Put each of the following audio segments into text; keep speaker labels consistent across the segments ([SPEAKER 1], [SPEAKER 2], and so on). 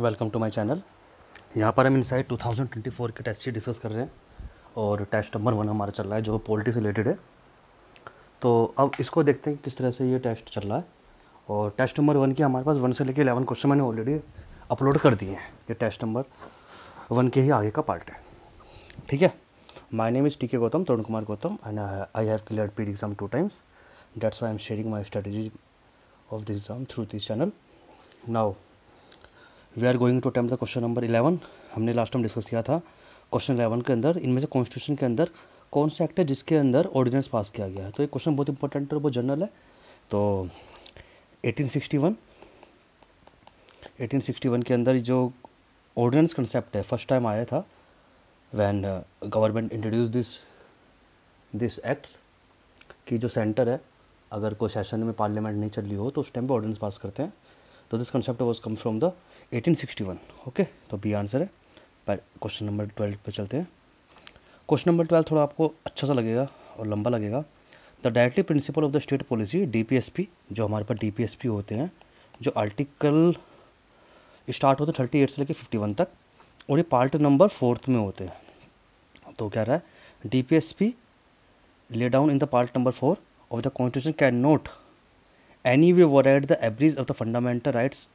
[SPEAKER 1] welcome to my channel यहाँ पर हम इनसाइड 2024 के टेस्ट डिस्कस कर रहे हैं और टेस्ट नंबर वन हमारा चल रहा है जो पोल्ट्री से रिलेटेड है तो अब इसको देखते हैं किस तरह से ये टेस्ट चल रहा है और टेस्ट नंबर वन के हमारे पास वन से लेकर इलेवन क्वेश्चन मैंने ऑलरेडी अपलोड कर दिए हैं ये टेस्ट नंबर वन के ही आगे का पार्ट है ठीक है my name is T K Gautam Tarun Kumar Gautam and I have clear पीड exam two times that's why am sharing my strategy of the exam through this channel now we are going to attempt the question number eleven हमने last time discuss किया था question eleven के अंदर इनमें से constitution के अंदर कौन सा एक्ट है जिसके अंदर ऑर्डिनेंस पास किया गया है तो एक क्वेश्चन बहुत इंपॉर्टेंट और बहुत जनरल है तो 1861 1861 के अंदर जो ऑर्डिनेंस कंसेप्ट है फर्स्ट टाइम आया था when government introduce this this acts कि जो सेंटर है अगर कोई सेशन में पार्लियामेंट नहीं चल रही हो तो उस टाइम पे ऑर्डिनेंस पास करते हैं तो this concept was come from the 1861 okay तो बी आंसर है पर क्वेश्चन नंबर ट्वेल्व पर चलते हैं क्वेश्चन नंबर ट्वेल्व थोड़ा आपको अच्छा सा लगेगा और लंबा लगेगा the directive principle of the state policy D जो हमारे पास डी होते हैं जो आर्टिकल स्टार्ट होते थर्टी एट से लेकर फिफ्टी वन तक और ये पार्ट नंबर फोर्थ में होते हैं तो क्या रहा है D P S P lay down in the part number four of the constitution can not any way were at the average of the fundamental rights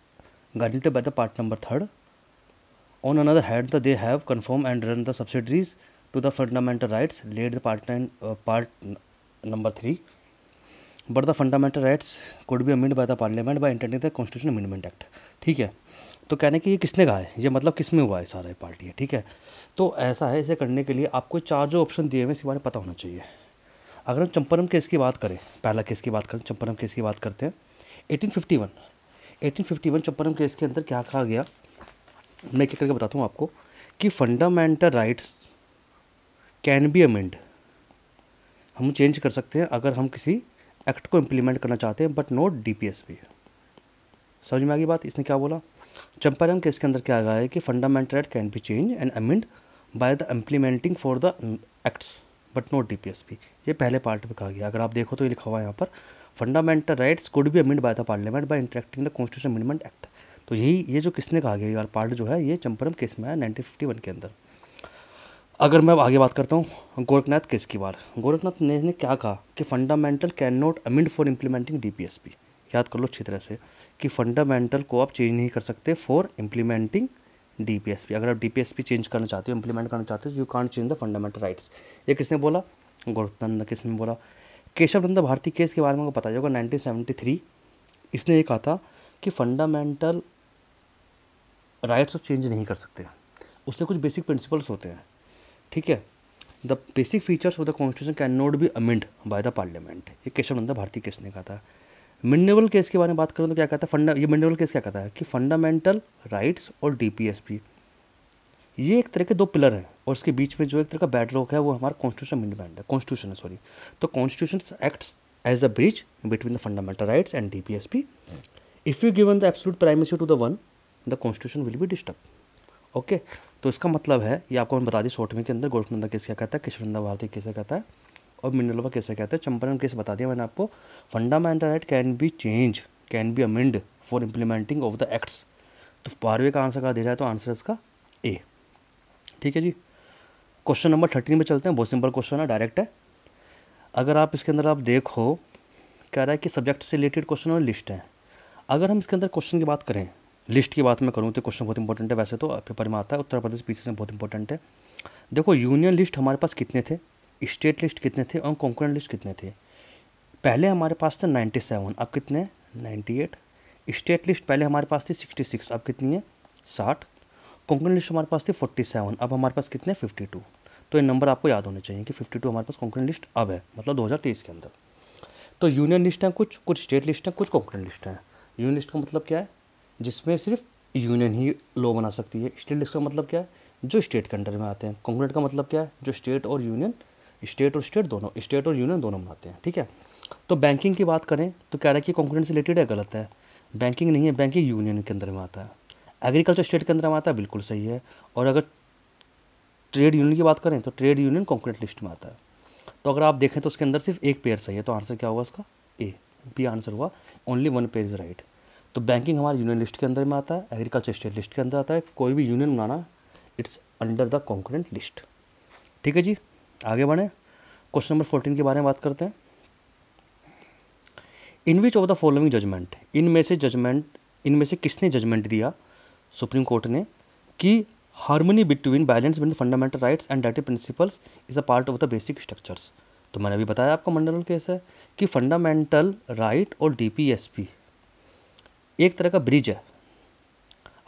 [SPEAKER 1] guided by the part number third on another hand the they have confirm and run the subsidiaries to the fundamental rights laid the part nine part number three but the fundamental rights could be amend by the parliament by internet the constitution amendment act ठीक है तो कहने की ये किसने कहा है ये मतलब किस में हुआ है सारा पार्टी है ठीक है तो ऐसा है इसे करने के लिए आपको चार जो ऑप्शन दिए हुए इसके बारे में पता होना चाहिए अगर हम चंपरम केस की बात करें पहला केस की बात करें चंपरम केस की बात करते हैं eighteen fifty one eighteen fifty one चप्पन केस के अंदर क्या कहा गया मैं क्या करके बताता हूँ आपको कि fundamental rights can be amend हम चेंज कर सकते हैं अगर हम किसी एक्ट को इम्प्लीमेंट करना चाहते हैं but not D P S P समझ में आ गई बात इसने क्या बोला चंपारण केस के अंदर क्या आ है कि fundamental right can be change and amend by the implementing for the acts but not D P S P ये पहले पार्ट में कहा गया अगर आप देखो तो ये लिखा हुआ है यहाँ पर फंडामेंटल राइट्स कुड भी amend by the parliament by interacting the constitution amendment act तो यही ये जो किसने कहा गया पार्ट जो है ये चंपरम केस में है नाइनटीन के अंदर अगर मैं आगे बात करता हूँ गोरखनाथ केस की बार गोरखनाथ ने, ने क्या कहा कि fundamental can not amend for implementing D याद कर लो अच्छी तरह से कि फंडामेंटल को आप चेंज नहीं कर सकते फॉर इम्प्लीमेंटिंग डी अगर आप डी चेंज करना चाहते हो इम्प्लीमेंट करना चाहते हो you can't change the fundamental rights ये किसने बोला गोरखनाथ ने किसने बोला केशव नंदा भारती केस के बारे में पता जाएगा नाइनटीन सेवेंटी थ्री इसने ये कहा था कि फंडामेंटल राइट्स ऑफ चेंज नहीं कर सकते उससे कुछ बेसिक प्रिंसिपल्स होते हैं ठीक है the basic features of the constitution can not be amend by the parliament ये केशव नंदा भारती केस ने कहा था मिनरल केस के बारे में बात करें तो क्या कहता है फंडा ये मिनरल केस क्या कहता है कि फंडामेंटल राइट्स और डी पी एस पी ये एक तरह के दो पिलर हैं और इसके बीच में जो एक तरह का बैडरॉक है वो हमारा कॉन्स्टिट्यूशन अमेंडमेंट है कॉन्स्टिट्यूशन है सॉरी तो constitution acts as a bridge between the fundamental rights and D P S P if you given the absolute primacy to the one the constitution will be disturb okay तो इसका मतलब है ये आपको हम बता दी में के अंदर गोरखनंदा केस क्या कहता है किशनंदा भारती कैसे कहता है और मिनलवा कैसे कहता है चंपारण केस बता दिया मैंने आपको fundamental right can be change can be amend for implementing of the acts तो बारहवें का आंसर का दे रहा है तो आंसर इसका ए ठीक है जी क्वेश्चन नंबर थर्टीन में चलते हैं बहुत सिंपल क्वेश्चन है डायरेक्ट है अगर आप इसके अंदर आप देखो कह रहा है कि सब्जेक्ट से रिलेटेड क्वेश्चन और लिस्ट है अगर हम इसके अंदर क्वेश्चन की बात करें लिस्ट की बात मैं करूँ तो क्वेश्चन बहुत इंपॉर्टेंट है वैसे तो पेपर में आता है उत्तर प्रदेश पीसीएस में बहुत इंपॉर्टेंट है देखो यूनियन लिस्ट हमारे पास कितने थे स्टेट लिस्ट कितने थे और कॉन्करेंट लिस्ट कितने थे पहले हमारे पास थे नाइन्टी सेवन अब कितने नाइन्टी एट स्टेट लिस्ट पहले हमारे पास थी सिक्सटी सिक्स अब कितनी है साठ कोंकण लिस्ट हमारे पास थी फोर्टी सेवन अब हमारे पास कितने फिफ्टी टू तो ये नंबर आपको याद होने चाहिए कि फिफ्टी टू हमारे पास कोंकण लिस्ट अब है मतलब दो हज़ार तेईस के अंदर तो यूनियन लिस्ट हैं कुछ कुछ स्टेट लिस्ट हैं कुछ कोंकण लिस्ट हैं यूनियन लिस्ट का मतलब क्या है जिसमें सिर्फ यूनियन ही लॉ बना सकती है स्टेट लिस्ट का मतलब क्या है जो स्टेट के अंडर में आते हैं कॉन्क्रेट का मतलब क्या है जो स्टेट और यूनियन स्टेट और स्टेट दोनों स्टेट और यूनियन दोनों बनाते हैं ठीक है तो बैंकिंग की बात करें तो कह रहा है कि कॉन्करेंट से रिलेटेड है गलत है बैंकिंग नहीं है बैंकिंग यूनियन के अंदर में आता है एग्रीकल्चर स्टेट के अंदर में आता है बिल्कुल सही है और अगर ट्रेड यूनियन की बात करें तो ट्रेड यूनियन कॉन्क्रीट लिस्ट में आता है तो अगर आप देखें तो उसके अंदर सिर्फ एक पेयर सही है तो आंसर क्या होगा उसका ए बी आंसर हुआ only one pair is right तो बैंकिंग हमारे यूनियन लिस्ट के अंदर में आता है एग्रीकल्चर स्टेट लिस्ट के अंदर आता है कोई भी यूनियन बनाना it's under the concurrent list ठीक है जी आगे बढ़ें क्वेश्चन नंबर फोर्टीन के बारे में बात करते हैं in which of the following judgement इन में से जजमेंट इनमें से किसने जजमेंट दिया सुप्रीम कोर्ट ने कि harmony between balance between fundamental rights and duty principles is a part of the basic structures तो मैंने अभी बताया आपको मंडल केस है कि फंडामेंटल राइट और डीपीएसपी एक तरह का ब्रिज है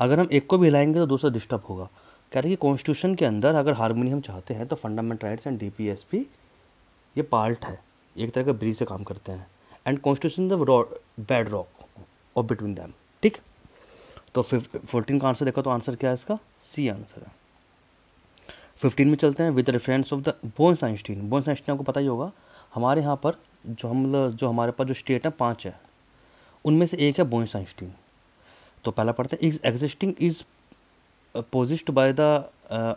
[SPEAKER 1] अगर हम एक को भी हिलाएंगे तो दूसरा डिस्टर्ब होगा कह रहे कि कॉन्स्टिट्यूशन के अंदर अगर हारमोनी हम चाहते हैं तो फंडामेंटल राइट्स एंड डीपीएसपी ये पार्ट है एक तरह का ब्रिज से काम करते हैं and constitution the bedrock और बिटवीन दैम ठीक तो फोर्टीन का आंसर देखो तो आंसर क्या है इसका सी आंसर है फिफ्टीन में चलते हैं with reference of the Bose Einstein Bose Einstein आपको पता ही होगा हमारे यहाँ पर जो हम जो हमारे पास जो स्टेट है पाँच है उनमें से एक है बोन्स साइंस्टीन तो पहला पढ़ते हैं is existing is posited by the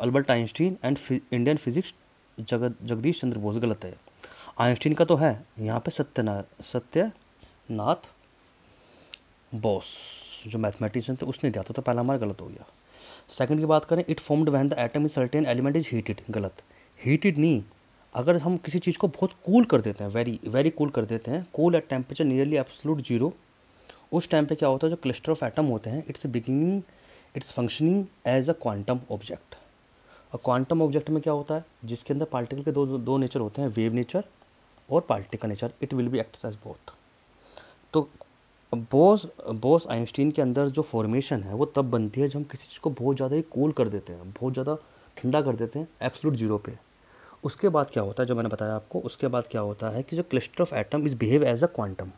[SPEAKER 1] Albert Einstein and Indian physics जगत जगदीश चंद्र बोस गलत है आइंस्टीन का तो है यहाँ पे सत्यना सत्यनाथ बोस जो मैथमेटिशियन थे उसने दिया था तो पहला हमारा गलत हो गया सेकंड की बात करें it formed when the atom is certain element is heated गलत हीटेड नहीं अगर हम किसी चीज़ को बहुत कूल cool कर देते हैं वेरी वेरी कूल कर देते हैं cool at temperature nearly absolute zero उस टाइम पे क्या होता है जो क्लस्टर ऑफ एटम होते हैं it's beginning it's functioning as a quantum object और क्वांटम ऑब्जेक्ट में क्या होता है जिसके अंदर पार्टिकल के दो दो नेचर होते हैं वेव नेचर और particle nature it will be act as both तो बोस बोस आइंस्टीन के अंदर जो फॉर्मेशन है वो तब बनती है जब हम किसी चीज़ को बहुत ज़्यादा ही कूल कर देते हैं बहुत ज़्यादा ठंडा कर देते हैं एब्सोलूट जीरो पे उसके बाद क्या होता है जो मैंने बताया आपको उसके बाद क्या होता है कि जो cluster of atom is behave as a quantum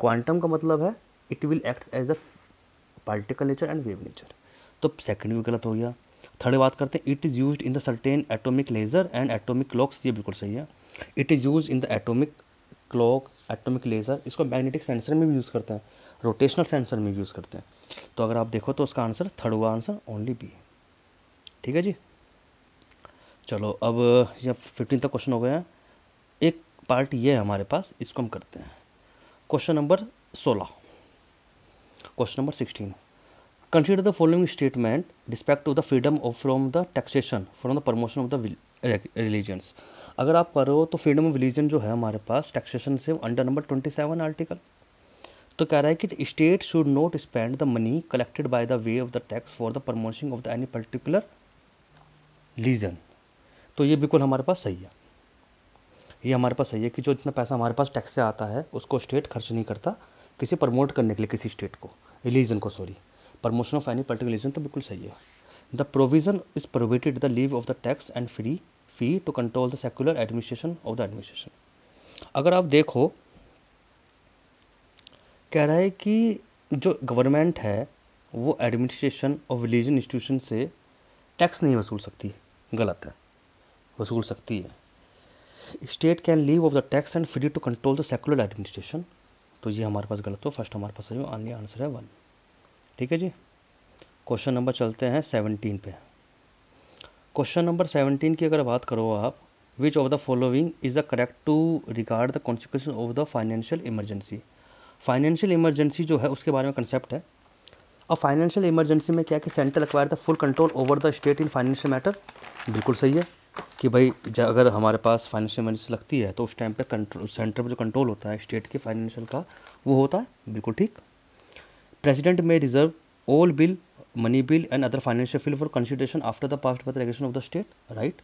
[SPEAKER 1] quantum का मतलब है it will act as a particle nature and wave nature तो सेकंड भी गलत हो गया थर्ड बात करते हैं it is use in the certain atomic laser and atomic clocks ये बिल्कुल सही है it is use in the atomic clock atomic laser इसको मैग्नेटिक सेंसर में भी यूज़ करते हैं रोटेशनल सेंसर में भी यूज़ करते हैं तो अगर आप देखो तो उसका आंसर थर्ड हुआ आंसर ओनली बी ठीक है जी चलो अब ये फिफ्टीन तक क्वेश्चन हो गया एक पार्ट ये है हमारे पास इसको हम करते हैं क्वेश्चन नंबर सोलह question number sixteen consider the following statement respect to the freedom of from the taxation from the promotion of the religions अगर आप करो तो फ्रीडम ऑफ रिलीजन जो है हमारे पास टैक्सेशन से under number twenty seven article तो कह रहा है कि state should not spend the money collected by the way of the tax for the promotion of the any particular religion तो ये बिल्कुल हमारे पास सही है ये हमारे पास सही है कि जो इतना पैसा हमारे पास टैक्स से आता है उसको स्टेट खर्च नहीं करता किसी प्रमोट करने के लिए किसी स्टेट को रिलीजन को sorry promotion of any particular religion तो बिल्कुल सही है the provision is provided the leave of the tax and free fee to control the secular administration of the administration अगर आप देखो कह रहा है कि जो गवर्नमेंट है वो एडमिनिस्ट्रेशन और रिलीजन इंस्टीट्यूशन से टैक्स नहीं वसूल सकती गलत है वसूल सकती है state can leave of the tax and free to control the secular administration तो ये हमारे पास गलत हो फर्स्ट हमारे पास आंसर है वन ठीक है जी क्वेश्चन नंबर चलते हैं सेवनटीन पे क्वेश्चन नंबर सेवनटीन की अगर बात करो आप which of the following is the correct to regard the consequence of the financial emergency financial emergency जो है उसके बारे में कंसेप्ट है और फाइनेंशियल इमरजेंसी में क्या कि central acquire the full control over the state in financial matter बिल्कुल सही है कि भाई अगर हमारे पास फाइनेंशियल इमरजेंसी लगती है तो उस टाइम पे कंट्रोल सेंटर पर जो कंट्रोल होता है स्टेट के फाइनेंशियल का वो होता है बिल्कुल ठीक president may reserve all bill money bill and other financial feel for consideration after the passed by the regulation of the state right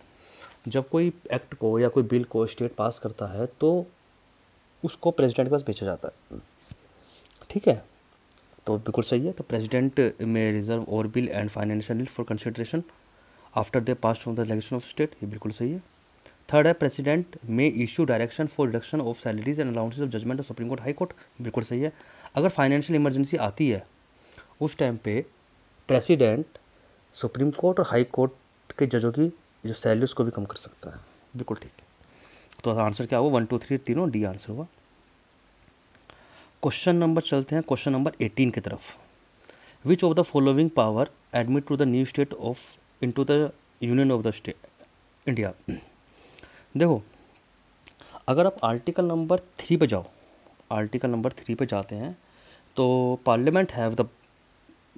[SPEAKER 1] जब कोई एक्ट को या कोई बिल को स्टेट पास करता है तो उसको प्रेजिडेंट के पास भेजा जाता है ठीक है तो बिल्कुल सही है तो प्रेजिडेंट में रिजर्व और bill and financial for consideration after the pass from the regulation of state ये बिल्कुल सही है थर्ड है president may issue direction for reduction of salaries and allowances of judgement of supreme court high court बिल्कुल सही है अगर financial emergency आती है उस टाइम पे प्रेसिडेंट सुप्रीम कोर्ट और हाई कोर्ट के जजों की जो सैलरी उसको भी कम कर सकता है बिल्कुल ठीक है तो आंसर क्या हुआ वन टू थ्री तीनों डी आंसर हुआ क्वेश्चन नंबर चलते हैं क्वेश्चन नंबर एटीन की तरफ which of the following power admit to the new state of into the union of the state India देखो अगर आप आर्टिकल नंबर थ्री पर जाओ आर्टिकल नंबर थ्री पर जाते हैं तो parliament have the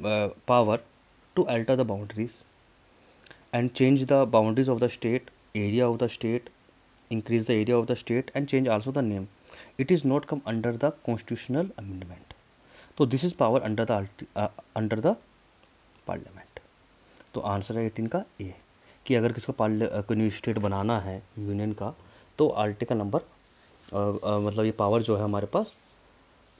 [SPEAKER 1] power to alter the boundaries and change the boundaries of the state area of the state increase the area of the state and change also the name it is not come under the constitutional amendment so this is power under the uh, under the parliament तो answer है eighteen का A कि अगर किसको new state बनाना है union का तो article number मतलब ये पावर जो है हमारे पास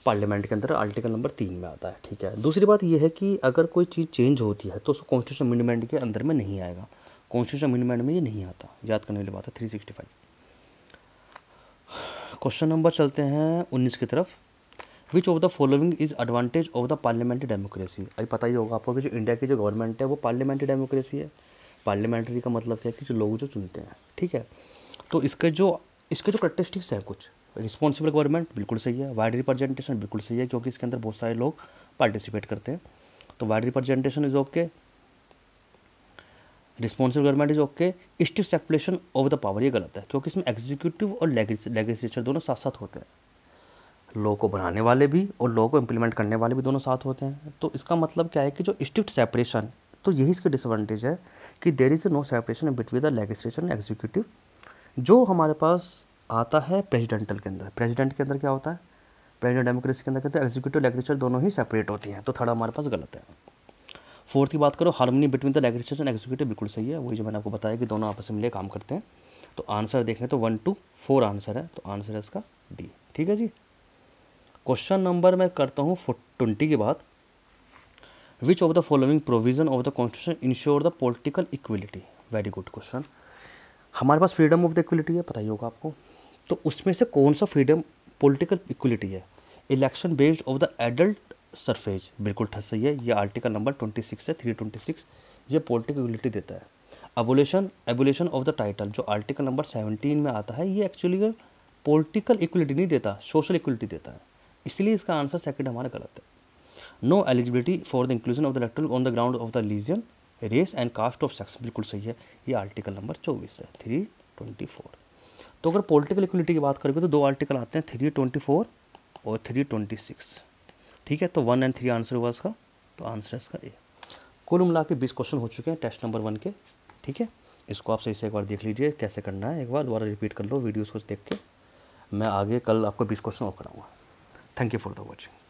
[SPEAKER 1] पार्लियामेंट के अंदर आर्टिकल नंबर तीन में आता है ठीक है दूसरी बात यह है कि अगर कोई चीज़ चेंज होती है तो उसको कॉन्स्टिट्यूशन अमेंडमेंट के अंदर में नहीं आएगा कॉन्स्टिट्यूशन अमेंडमेंट में ये नहीं आता याद करने वाली बात है three sixty five question number चलते हैं उन्नीस की तरफ which of the following is advantage of the parliamentary democracy अभी पता ही होगा आपको कि जो इंडिया की जो गवर्नमेंट है वो पार्लियामेंट्री डेमोक्रेसी है पार्लियामेंट्री का मतलब क्या है कि जो लोग जो चुनते हैं ठीक है तो इसके जो इसके जो करेक्टरिस्टिक्स हैं कुछ रिस्पॉन्सिबल गवर्नमेंट बिल्कुल सही है वाइड रिप्रेजेंटेशन बिल्कुल सही है क्योंकि इसके अंदर बहुत सारे लोग पार्टिसिपेट करते हैं तो wide representation is okay responsible government is okay स्टिव सेकुलेशन ऑफ द पावर ये गलत है क्योंकि इसमें एग्जीक्यूटिव और लेगिस्लेचर दोनों साथ साथ होते हैं लॉ को बनाने वाले भी और लॉ को इम्प्लीमेंट करने वाले भी दोनों साथ होते हैं तो इसका मतलब क्या है कि जो स्ट्रिक्ट सेपरेशन तो यही इसका डिसएडवांटेज है कि there is no separation between the legislature and executive जो हमारे पास आता है प्रेजिडेंटल के अंदर प्रेजिडेंट के अंदर क्या होता है प्रेजिडेंट डेमोक्रेसी के अंदर कहते हैं एग्जीक्यूटिव लेग्रेचर दोनों ही सेपरेट होती हैं तो थर्ड हमारे पास गलत है फोर्थ की बात करो harmony between the legislature and executive बिल्कुल सही है वही जो मैंने आपको बताया कि दोनों आपस में मिले काम करते हैं तो आंसर देखें तो वन टू फोर आंसर है तो आंसर है इसका डी ठीक है जी क्वेश्चन नंबर मैं करता हूँ ट्वेंटी की बात which of the following provision of the constitution ensure the political equality very good question हमारे पास फ्रीडम ऑफ द इक्वलिटी है पता ही होगा आपको तो उसमें से कौन सा फ्रीडम पॉलिटिकल इक्वलिटी है election based of the adult suffrage बिल्कुल ठस सही है ये आर्टिकल नंबर ट्वेंटी सिक्स है थ्री ट्वेंटी सिक्स ये पोलिटिकल इक्वलिटी देता है abolition abolition of the title जो आर्टिकल नंबर सेवनटीन में आता है ये एक्चुअली पोलिटिकल इक्वलिटी नहीं देता सोशल इक्वलिटी देता है इसलिए इसका आंसर सेकेंड हमारा गलत है no eligibility for the inclusion of the electoral on the ground of the religion race and caste of sex बिल्कुल सही है ये आर्टिकल नंबर चौबीस है थ्री ट्वेंटी फोर तो अगर पॉलिटिकल इक्वलिटी की बात करोगे तो दो आर्टिकल आते हैं थ्री ट्वेंटी फोर और थ्री ट्वेंटी सिक्स ठीक है तो वन एंड थ्री आंसर हुआ इसका तो आंसर इसका ए कुल मिला के बीस क्वेश्चन हो चुके हैं टेस्ट नंबर वन के ठीक है इसको आप सही से एक बार देख लीजिए कैसे करना है एक बार दोबारा रिपीट कर लो वीडियोज़ को देख के मैं आगे कल आपको बीस क्वेश्चन और कराऊंगा thank you for the watching